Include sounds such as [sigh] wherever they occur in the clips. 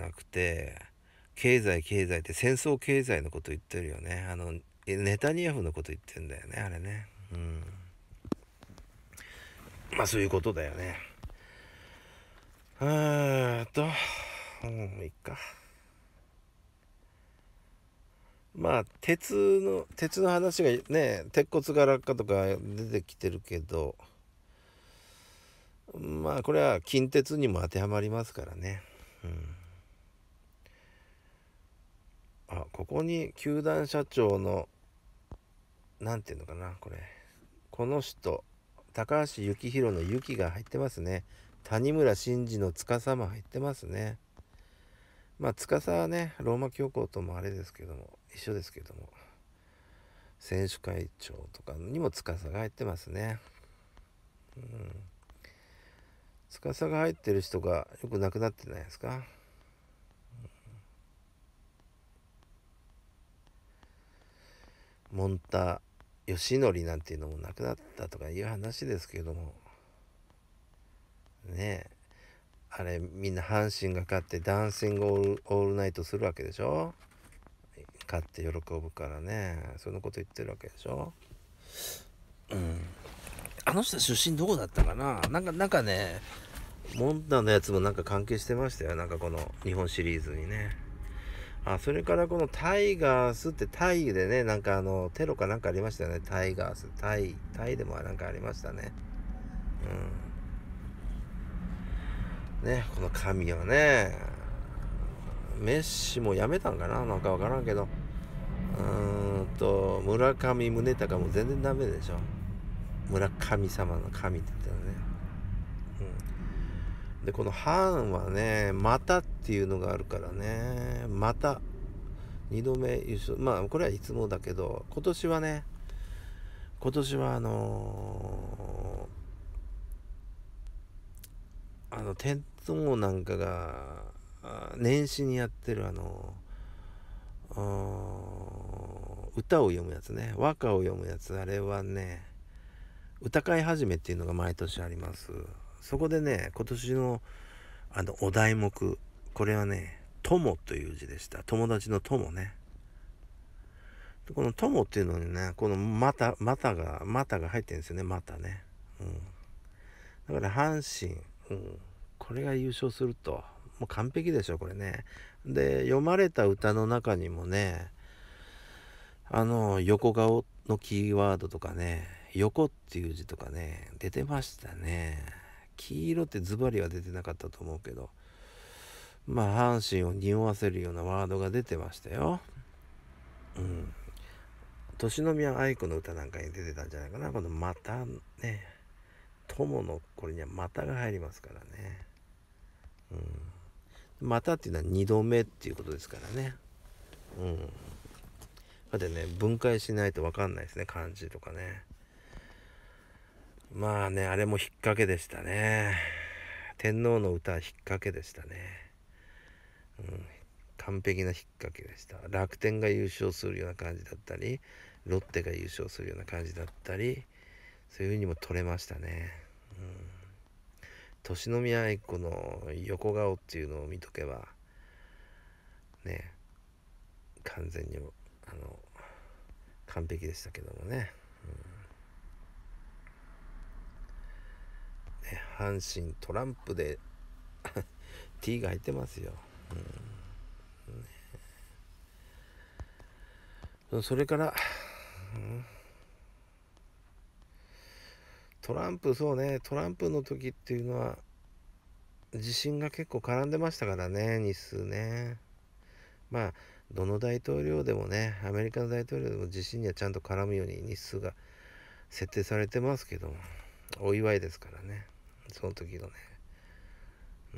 なくて経済経済って戦争経済のこと言ってるよねあのネタニヤフのこと言ってんだよねあれねうんまあそういうことだよねーっとうんいっかまあ鉄の鉄の話がね鉄骨が落下とか出てきてるけどまあこれは近鉄にも当てはまりますからねうんあここに球団社長の何て言うのかなこれこの人高橋幸宏の「幸」が入ってますね谷村新司の「司」も入ってますねまあ司はねローマ教皇ともあれですけども一緒ですけども選手会長とかにも司が入ってますねうん司が入ってる人がよくなくなってないですかモンタヨシノリなんていうのもなくなったとかいう話ですけどもねえあれみんな阪神が勝ってダンシングオールナイトするわけでしょ勝って喜ぶからねそのこと言ってるわけでしょうんあの人出身どこだったかななんかなんかねモンタのやつもなんか関係してましたよなんかこの日本シリーズにねあ、それからこのタイガースってタイでね、なんかあの、テロかなんかありましたよね。タイガース、タイ、タイでもなんかありましたね。うん。ね、この神はね、メッシも辞めたんかななんかわからんけど。うーんと、村上宗隆も全然ダメでしょ。村神様の神って言ったらね。で、この半はね、またっていうのがあるからね、また、2度目優勝、まあ、これはいつもだけど、今年はね、今年はあのー、あの、天皇なんかが、年始にやってるあのー、歌を読むやつね、和歌を読むやつ、あれはね、歌会始めっていうのが毎年あります。そこでね、今年のあのお題目、これはね、友という字でした。友達の友ね。この友っていうのにね、このまた、またが、またが入ってるんですよね、またね。うん。だから阪神、うん。これが優勝すると。もう完璧でしょ、これね。で、読まれた歌の中にもね、あの、横顔のキーワードとかね、横っていう字とかね、出てましたね。黄色ってズバリは出てなかったと思うけど、まあ、阪神を匂わせるようなワードが出てましたよ。うん。年宮愛子の歌なんかに出てたんじゃないかな。このまたね、友のこれにはまたが入りますからね。うん。またっていうのは2度目っていうことですからね。うん。だってね、分解しないとわかんないですね、漢字とかね。まあね、あれも引っ掛けでしたね。天皇の歌は引っ掛けでしたね。うん、完璧な引っ掛けでした。楽天が優勝するような感じだったり、ロッテが優勝するような感じだったり、そういう風にも取れましたね。うん。年宮愛子の横顔っていうのを見とけば、ね、完全に、あの、完璧でしたけどもね。うん阪神トランプで T [laughs] が入ってますよ、うんね、それから、うん、トランプそうねトランプの時っていうのは地震が結構絡んでましたからね日数ねまあどの大統領でもねアメリカの大統領でも地震にはちゃんと絡むように日数が設定されてますけどもお祝いですからねその時のねう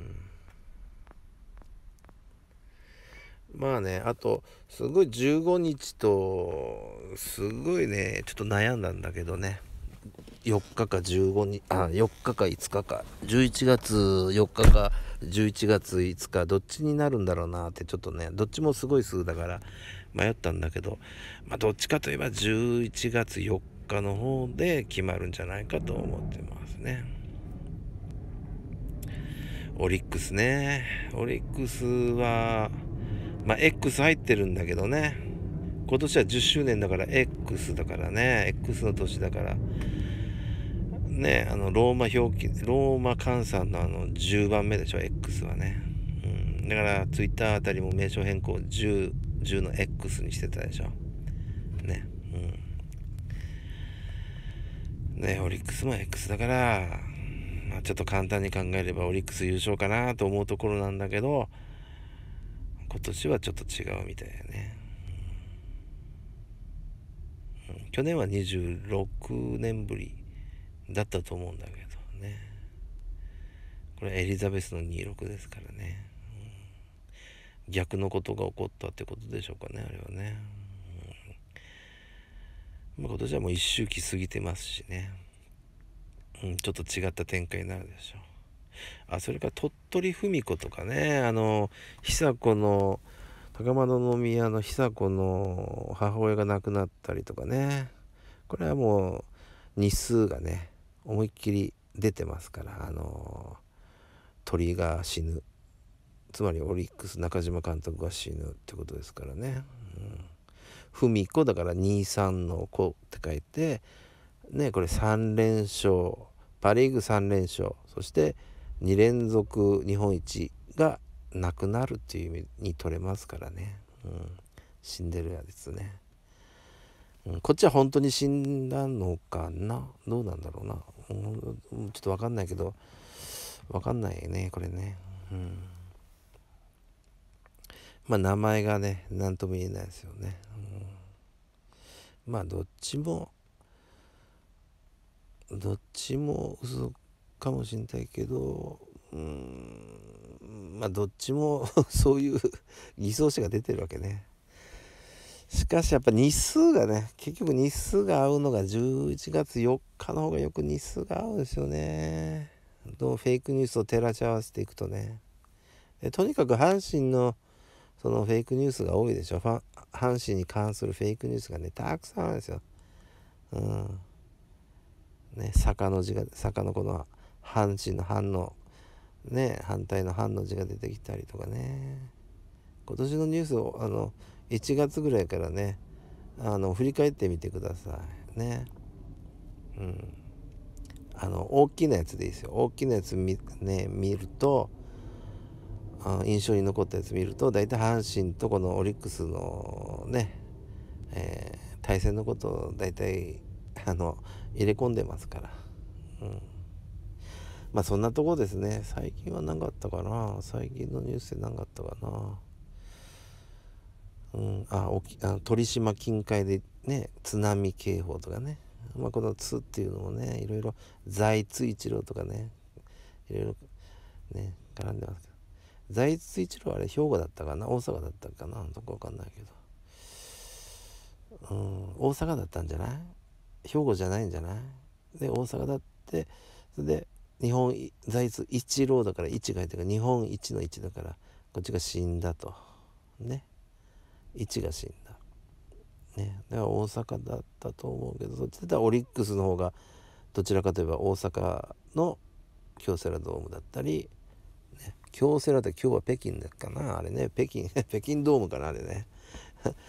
んまあねあとすごい15日とすごいねちょっと悩んだんだけどね4日か15日あ4日か5日か11月4日か11月5日どっちになるんだろうなってちょっとねどっちもすごい数だから迷ったんだけどまあどっちかといえば11月4日の方で決まるんじゃないかと思ってますね。オリックスね。オリックスは、まあ、X 入ってるんだけどね。今年は10周年だから X だからね。X の年だから。ね、あの、ローマ表記、ローマ換算のあの、10番目でしょ、X はね。うん。だから、ツイッターあたりも名称変更10、10の X にしてたでしょ。ね。うん。ね、オリックスも X だから、まあ、ちょっと簡単に考えればオリックス優勝かなと思うところなんだけど今年はちょっと違うみたいだね、うん、去年は26年ぶりだったと思うんだけどねこれエリザベスの26ですからね、うん、逆のことが起こったってことでしょうかねあれはね、うん、ま今年はもう一周期過ぎてますしねうん、ちょっと違った展開になるでしょう。あ、それから鳥取文子とかね、あの、久子の、高円宮の久子の母親が亡くなったりとかね、これはもう日数がね、思いっきり出てますから、あの、鳥が死ぬ。つまりオリックス中島監督が死ぬってことですからね。うん。文子だから23の子って書いて、ね、これ3連勝。パ・リーグ3連勝そして2連続日本一がなくなるっていう意味に取れますからね、うん、シンデレラですね、うん、こっちは本当に死んだのかなどうなんだろうな、うん、ちょっと分かんないけど分かんないねこれね、うん、まあ名前がね何とも言えないですよね、うん、まあどっちもどっちも嘘かもしんないけどうんまあどっちも [laughs] そういう [laughs] 偽装者が出てるわけね。しかしやっぱ日数がね結局日数が合うのが11月4日の方がよく日数が合うんですよね。どうフェイクニュースを照らし合わせていくとね。えとにかく阪神のそのフェイクニュースが多いでしょ。阪神に関するフェイクニュースがねたくさんあるんですよ。うんね、坂の字が坂のこの半身の反のね反対の反の字が出てきたりとかね今年のニュースをあの1月ぐらいからねあの振り返ってみてくださいねうんあの大きなやつでいいですよ大きなやつ見,、ね、見るとあ印象に残ったやつ見ると大体阪神とこのオリックスのね、えー、対戦のことを大体あの入れ込んでますから、うん、まあそんなとこですね最近はなかったかな最近のニュースでなかったかなうん、あきあ鳥島近海でね津波警報とかね、まあ、この「津」っていうのもねいろいろ財津一郎とかねいろいろね絡んでますけど財津一郎あれ兵庫だったかな大阪だったかなどこかわかんないけど、うん、大阪だったんじゃない兵庫じゃないんじゃないで大阪だってそれで日本財津一郎だから一が入ってるから日本一の一だからこっちが死んだとね一が死んだねだから大阪だったと思うけどそっちだったらオリックスの方がどちらかといえば大阪の京セラドームだったり、ね、京セラって今日は北京だっかなあれね北京北京ドームかなあれね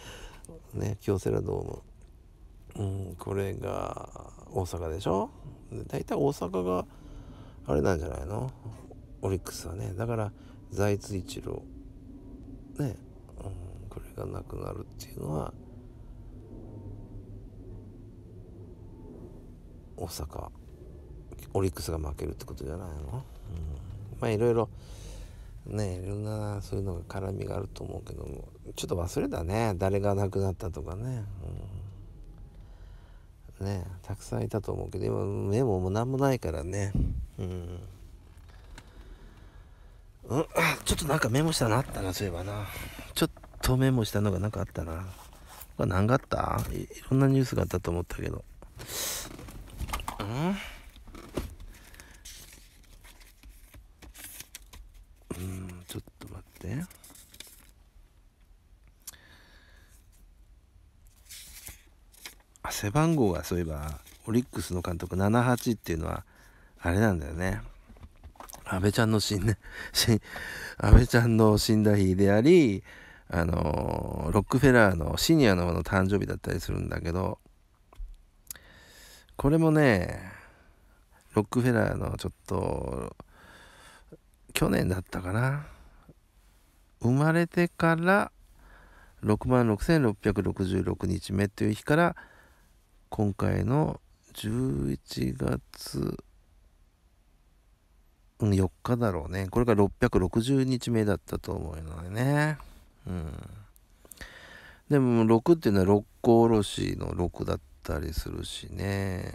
[laughs] ね京セラドームうん、これが大阪でしょ大体大阪があれなんじゃないのオリックスはねだから財津一郎ね、うん、これがなくなるっていうのは大阪オリックスが負けるってことじゃないの、うん、まあいろいろねいろんなそういうのが絡みがあると思うけどもちょっと忘れたね誰が亡くなったとかね、うんねたくさんいたと思うけど今メモも何もないからねうん、うん、ちょっとなんかメモしたのあったなそういえばなちょっとメモしたのが何かあったな何があったいろんなニュースがあったと思ったけどうんうんちょっと待って背番号がそういえばオリックスの監督78っていうのはあれなんだよね安倍ちゃんの死んだ安倍ちゃんの死んだ日でありあのロックフェラーのシニアのの誕生日だったりするんだけどこれもねロックフェラーのちょっと去年だったかな生まれてから6万6666日目っていう日から今回の11月4日だろうね。これが660日目だったと思うのでね。うん。でも6っていうのは六甲おろしの6だったりするしね。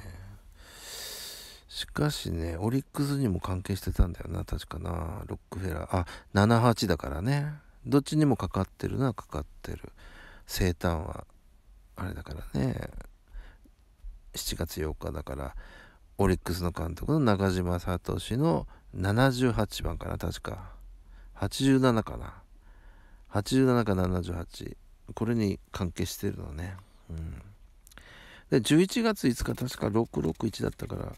しかしね、オリックスにも関係してたんだよな、確かな。ロックフェラー。あ、78だからね。どっちにもかかってるのはかかってる。生誕は。あれだからね。7月8日だからオリックスの監督の中島聡の78番かな確か87かな87か78これに関係してるのねうんで11月5日確か661だったから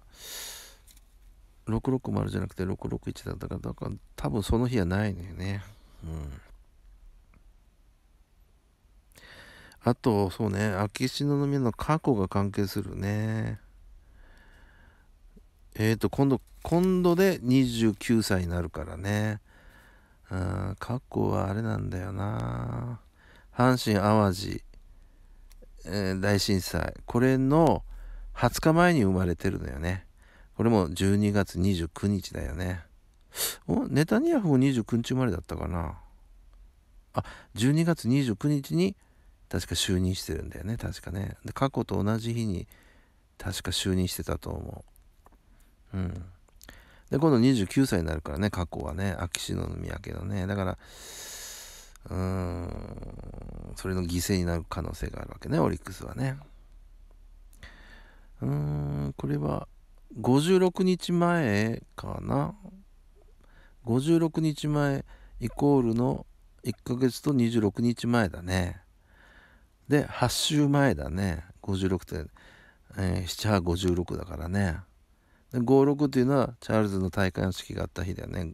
660じゃなくて661だったからだから多分その日はないのよねうんあと、そうね、秋篠宮の過去が関係するね。えっ、ー、と、今度、今度で29歳になるからね。うん、過去はあれなんだよな。阪神・淡路、えー、大震災。これの20日前に生まれてるのよね。これも12月29日だよね。おネタニヤフも29日生まれだったかな。あ、12月29日に確か就任してるんだよね確かねで過去と同じ日に確か就任してたと思ううんで今度29歳になるからね過去はね秋篠宮家のねだからうーんそれの犠牲になる可能性があるわけねオリックスはねうーんこれは56日前かな56日前イコールの1ヶ月と26日前だねで8週前だね56点、えー、7856だからねで56っていうのはチャールズの戴冠式があった日だよね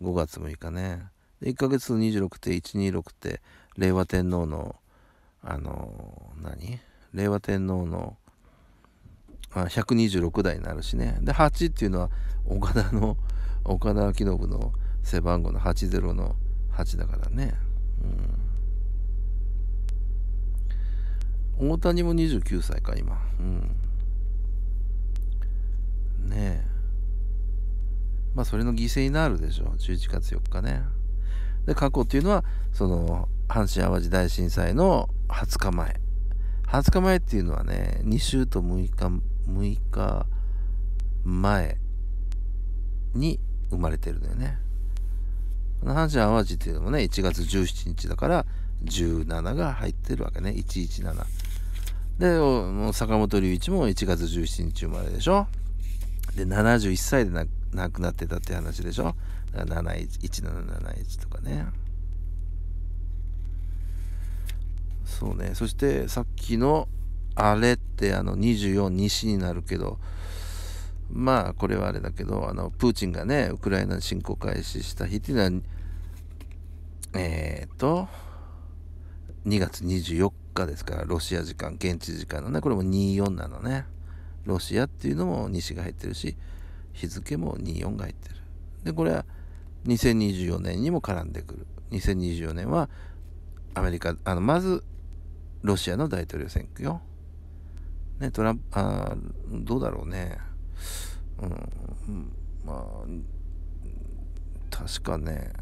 5月6日ねで1ヶ月の26って126って令和天皇のあのー、何令和天皇のあ126代になるしねで8っていうのは岡田の岡田明信の背番号の80の8だからねうん大谷も29歳か今うんねえまあそれの犠牲になるでしょう11月4日ねで過去っていうのはその阪神・淡路大震災の20日前20日前っていうのはね2週と6日6日前に生まれてるのよね阪神・淡路っていうのもね1月17日だから17が入ってるわけね117で、坂本龍一も1月17日生まれでしょ。で、71歳で亡くなってたって話でしょ。71 7 7 1とかね。そうね。そしてさっきのあれってあの24西になるけど、まあこれはあれだけど、あのプーチンがね、ウクライナ侵攻開始した日っていうのは、えっ、ー、と、2月24日ですから、ロシア時間、現地時間のね、これも24なのね。ロシアっていうのも西が入ってるし、日付も24が入ってる。で、これは2024年にも絡んでくる。2024年はアメリカ、あの、まずロシアの大統領選挙よ。ね、トランプ、あどうだろうね。うん、まあ、確かね、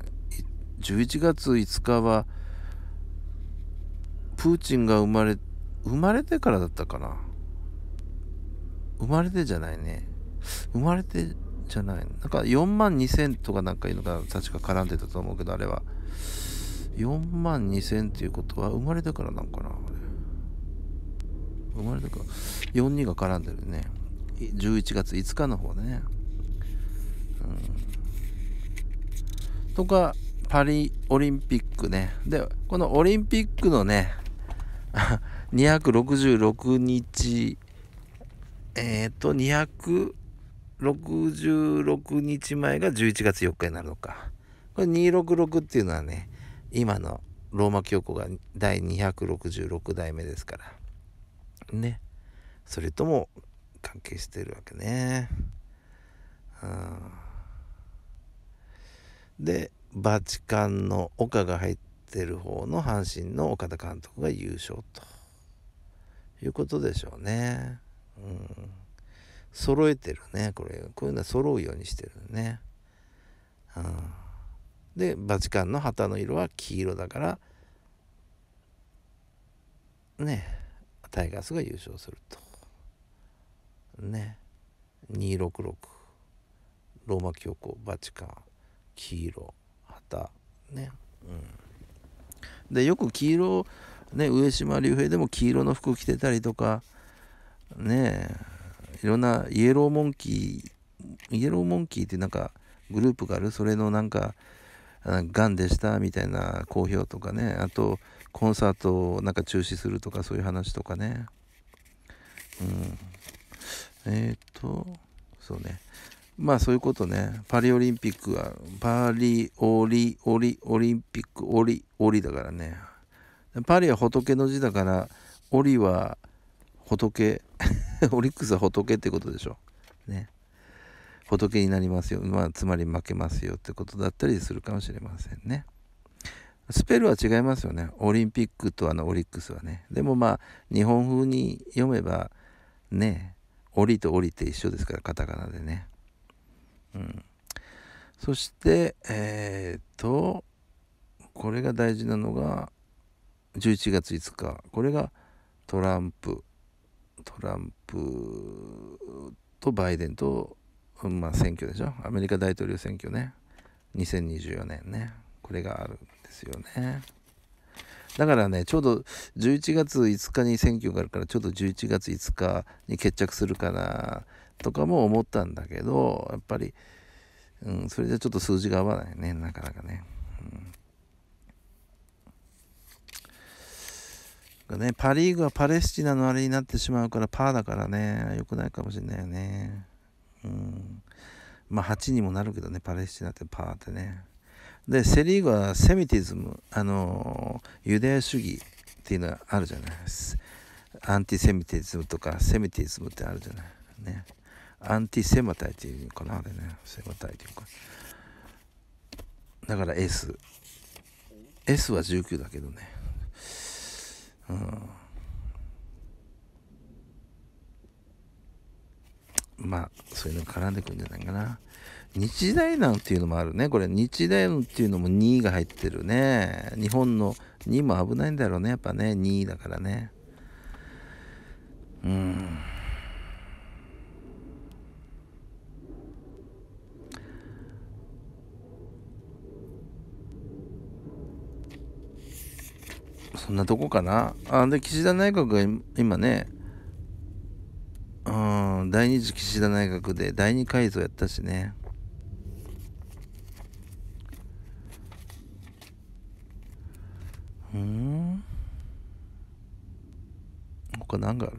11月5日は、プーチンが生まれ生まれてからだったかな生まれてじゃないね生まれてじゃないなんか4万2000とかなんかいうのが確か絡んでたと思うけどあれは4万2000っていうことは生まれてからなんかな生まれてから42が絡んでるね11月5日の方ねうんとかパリオリンピックねでこのオリンピックのね266日えっ、ー、と266日前が11月4日になるのかこれ266っていうのはね今のローマ教皇が第266代目ですからねそれとも関係してるわけねうんでバチカンの丘が入ってってる方の阪神の岡田監督が優勝ということでしょうね。うん。揃えてるね、これ。こういうのは揃うようにしてるね。うん。で、バチカンの旗の色は黄色だから、ね、タイガースが優勝すると。ね。266ローマ教皇バチカン黄色旗ねうんでよく黄色、ね、上島竜兵でも黄色の服着てたりとかねいろんなイエローモンキーイエローモンキーってなんかグループがあるそれのなんかがんでしたみたいな好評とかねあとコンサートをなんか中止するとかそういう話とかねうんえっ、とそうねまあそういうことね。パリオリンピックは、パリオリ、オリ、オリンピック、オリ、オリだからね。パリは仏の字だから、オリは仏、[laughs] オリックスは仏ってことでしょ。ね。仏になりますよ。まあつまり負けますよってことだったりするかもしれませんね。スペルは違いますよね。オリンピックとあのオリックスはね。でもまあ日本風に読めばね、オリとオリって一緒ですから、カタカナでね。そしてえー、とこれが大事なのが11月5日これがトランプトランプとバイデンと、まあ、選挙でしょアメリカ大統領選挙ね2024年ねこれがあるんですよねだからねちょうど11月5日に選挙があるからちょうど11月5日に決着するからとかも思ったんだけどやっぱり、うん、それじゃちょっと数字が合わないねなかなかね。うん、ねパ・リーグはパレスチナのあれになってしまうからパーだからね良くないかもしれないよね。うん、まあ8にもなるけどねパレスチナってパーってね。でセ・リーグはセミティズムあのユダヤ主義っていうのがあるじゃないですアンティセミティズムとかセミティズムってあるじゃないねアンティセマタイっていうのかなあれねセマタイっていうかだから S S は19だけどねうんまあそういうの絡んでくるんじゃないかな日大なんていうのもあるねこれ日大なんていうのも2が入ってるね日本の2も危ないんだろうねやっぱね2だからねうんそんなとこかな。あで、岸田内閣が今ね、うん、第2次岸田内閣で第2改造やったしね。うん。他何がある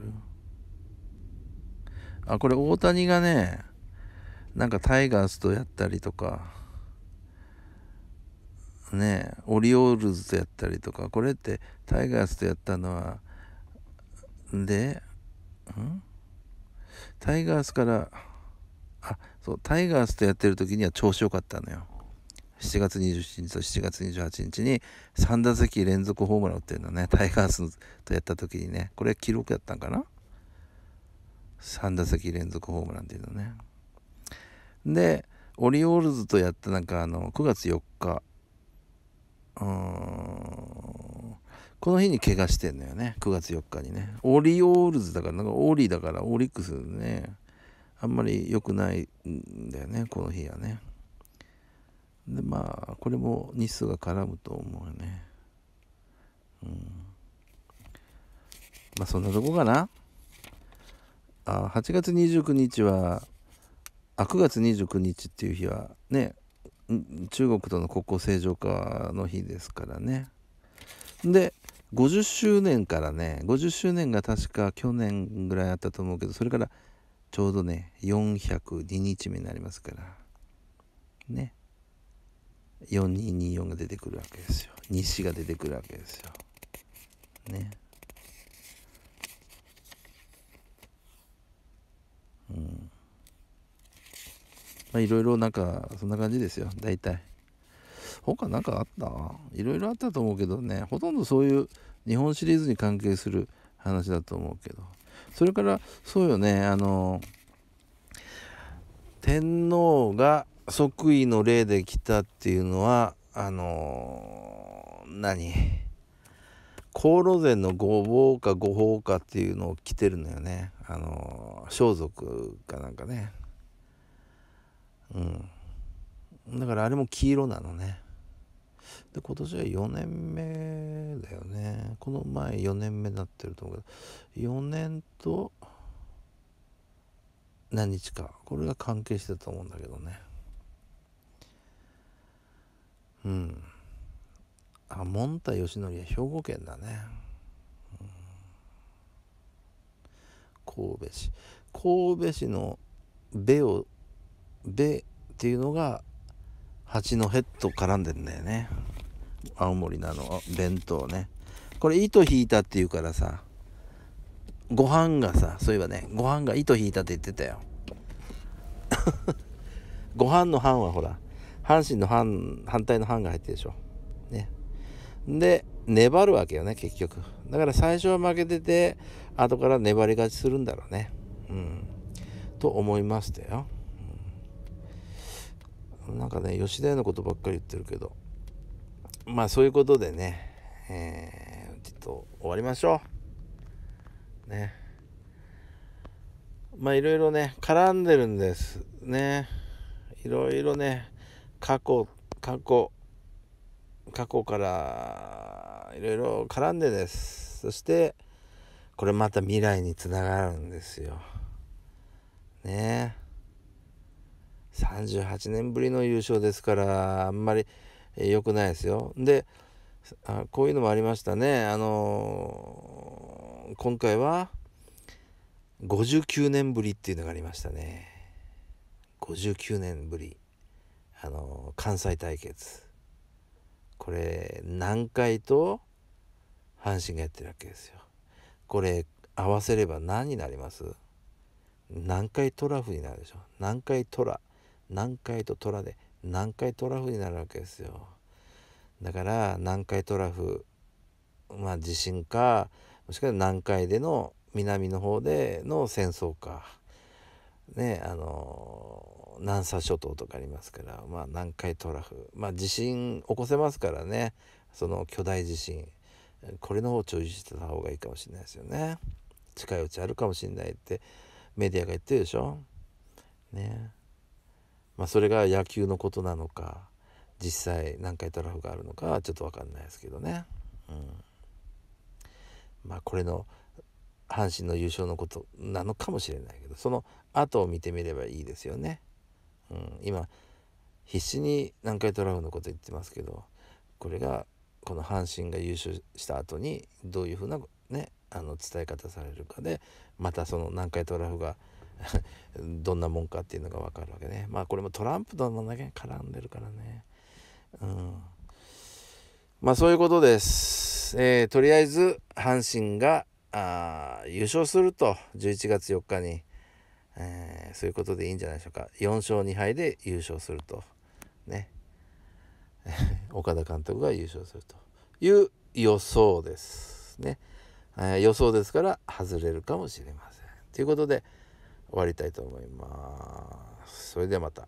あ、これ大谷がね、なんかタイガースとやったりとか。ねオリオールズとやったりとかこれってタイガースとやったのはでタイガースからあそうタイガースとやってる時には調子良かったのよ7月27日と7月28日に3打席連続ホームラン打ってるのねタイガースとやった時にねこれ記録やったんかな3打席連続ホームランっていうのねでオリオールズとやったなんかあの9月4日この日に怪我してんのよね9月4日にねオリオールズだからなんかオーリーだからオリックスねあんまり良くないんだよねこの日はねでまあこれも日数が絡むと思うよねうんまあそんなとこかなあ8月29日はあ9月29日っていう日はね中国との国交正常化の日ですからねで50周年からね50周年が確か去年ぐらいあったと思うけどそれからちょうどね402日目になりますからね4224が出てくるわけですよ西が出てくるわけですよねうんまあいろいろなんかそんな感じですよ大体他何かあったいろいろあったと思うけどねほとんどそういう日本シリーズに関係する話だと思うけどそれからそうよねあの天皇が即位の礼で来たっていうのはあの何高炉禅の御坊かご法かっていうのを着てるのよねあの装束かなんかねうんだからあれも黄色なのねで今年は4年目だよねこの前4年目になってると思うけど4年と何日かこれが関係してたと思うんだけどねうんあモンタヨシノリは兵庫県だね、うん、神戸市神戸市の「べ」をでっていうのが八戸と絡んでんだよね青森なの弁当ねこれ糸引いたっていうからさご飯がさそういえばねご飯が糸引いたって言ってたよ [laughs] ご飯の飯はほら阪神の反反対の飯が入ってるでしょねで粘るわけよね結局だから最初は負けてて後から粘り勝ちするんだろうねうんと思いましたよなんかね吉田屋のことばっかり言ってるけどまあそういうことでねえー、ちょっと終わりましょうねまあいろいろね絡んでるんですねいろいろね過去過去過去からいろいろ絡んでですそしてこれまた未来につながるんですよねえ38年ぶりの優勝ですからあんまり良くないですよ。であこういうのもありましたね。あのー、今回は59年ぶりっていうのがありましたね。59年ぶり。あのー、関西対決。これ、南海と阪神がやってるわけですよ。これ、合わせれば何になります南海トラフになるでしょ。南海トラ。南海と虎で南海トラフになるわけですよだから南海トラフまあ地震かもしくは南海での南の方での戦争かねあの南沙諸島とかありますから、まあ、南海トラフ、まあ、地震起こせますからねその巨大地震これの方を注意してた方がいいかもしれないですよね近いうちあるかもしれないってメディアが言ってるでしょねまあ、それが野球のことなのか実際何回トラフがあるのかはちょっと分かんないですけどね。うん、まあこれの阪神の優勝のことなのかもしれないけどその後を見てみればいいですよね。うん、今必死に南海トラフのこと言ってますけどこれがこの阪神が優勝した後にどういうふうな、ね、あの伝え方されるかでまたその南海トラフが [laughs] どんなもんかっていうのが分かるわけねまあこれもトランプとのだけ絡んでるからねうんまあそういうことです、えー、とりあえず阪神があ優勝すると11月4日に、えー、そういうことでいいんじゃないでしょうか4勝2敗で優勝するとね [laughs] 岡田監督が優勝するという予想ですね、えー、予想ですから外れるかもしれませんということで終わりたいと思います。それではまた。